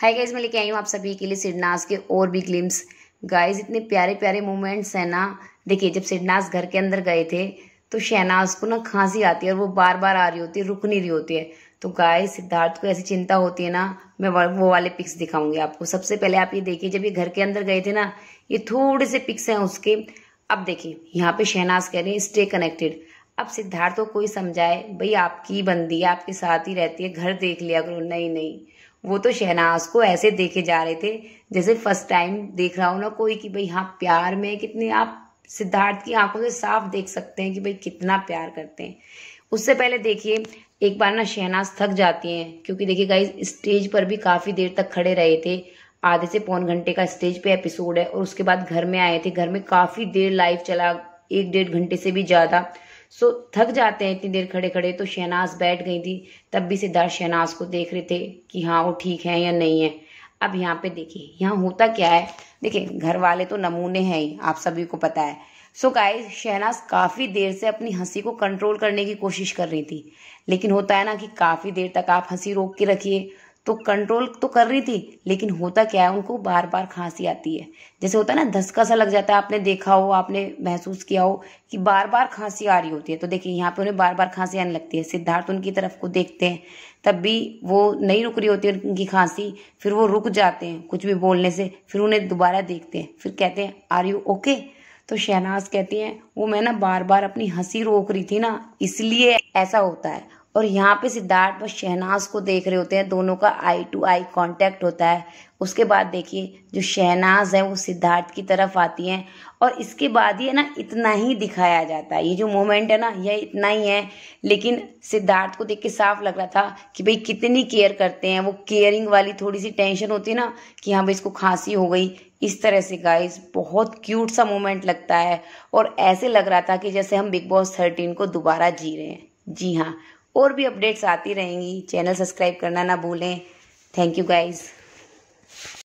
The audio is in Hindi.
हाय गाइज मैं लेके आई हूँ आप सभी के लिए सिडनास के और भी ग्लिम्स गाइज इतने प्यारे प्यारे मोमेंट्स हैं ना देखिए जब सिडनास घर के अंदर गए थे तो शहनाज को ना खांसी आती है और वो बार बार आ रही होती है रुक नहीं रही होती है तो गाय सिद्धार्थ को ऐसी चिंता होती है ना मैं वो वाले पिक्स दिखाऊंगी आपको सबसे पहले आप ये देखिए जब ये घर के अंदर गए थे ना ये थोड़े से पिक्स हैं उसके अब देखिए यहाँ पे शहनाज कह रहे हैं स्टे कनेक्टेड अब सिद्धार्थ को कोई समझाए भाई आपकी बंदी है आपके साथ ही रहती है घर देख लिया करो नहीं नहीं वो तो शहनाज को ऐसे देखे जा रहे थे जैसे फर्स्ट टाइम देख रहा हूँ ना कोई कि भाई हाँ प्यार में कितने आप सिद्धार्थ की आंखों से साफ देख सकते हैं कि भाई कितना प्यार करते हैं उससे पहले देखिए एक बार ना शहनाज थक जाती हैं क्योंकि देखिए गाई स्टेज पर भी काफ़ी देर तक खड़े रहे थे आधे से पौन घंटे का स्टेज पे एपिसोड है और उसके बाद घर में आए थे घर में काफ़ी देर लाइव चला एक डेढ़ घंटे से भी ज़्यादा सो थक जाते हैं इतनी देर खड़े खड़े तो शहनाज बैठ गई थी तब भी सिद्धार्थ शहनाज को देख रहे थे कि हाँ वो ठीक है या नहीं है अब यहाँ पे देखिए यहाँ होता क्या है देखिए घर वाले तो नमूने हैं ही आप सभी को पता है सो so गाइस शहनाज काफ़ी देर से अपनी हंसी को कंट्रोल करने की कोशिश कर रही थी लेकिन होता है ना कि काफ़ी देर तक आप हंसी रोक के रखिए तो कंट्रोल तो कर रही थी लेकिन होता क्या है उनको बार बार खांसी आती है जैसे होता है ना धसका सा लग जाता है आपने देखा हो आपने महसूस किया हो कि बार बार खांसी आ रही होती है तो देखिए यहाँ पे उन्हें बार बार खांसी आने लगती है सिद्धार्थ उनकी तरफ को देखते हैं तब भी वो नहीं रुक रही होती है उनकी खांसी फिर वो रुक जाते हैं कुछ भी बोलने से फिर उन्हें दोबारा देखते हैं फिर कहते हैं आर यू ओके तो शहनाज कहती है वो मैं ना बार बार अपनी हंसी रोक रही थी ना इसलिए ऐसा होता है और यहाँ पे सिद्धार्थ और शहनाज को देख रहे होते हैं दोनों का आई टू आई कांटेक्ट होता है उसके बाद देखिए जो शहनाज है वो सिद्धार्थ की तरफ आती हैं और इसके बाद है ना इतना ही दिखाया जाता है ये जो मोमेंट है ना यह इतना ही है लेकिन सिद्धार्थ को देख के साफ लग रहा था कि भाई कितनी केयर करते हैं वो केयरिंग वाली थोड़ी सी टेंशन होती है ना कि हाँ भाई इसको खांसी हो गई इस तरह से गाइस बहुत क्यूट सा मोमेंट लगता है और ऐसे लग रहा था कि जैसे हम बिग बॉस थर्टीन को दोबारा जी रहे हैं जी हाँ और भी अपडेट्स आती रहेंगी चैनल सब्सक्राइब करना ना भूलें थैंक यू गाइज़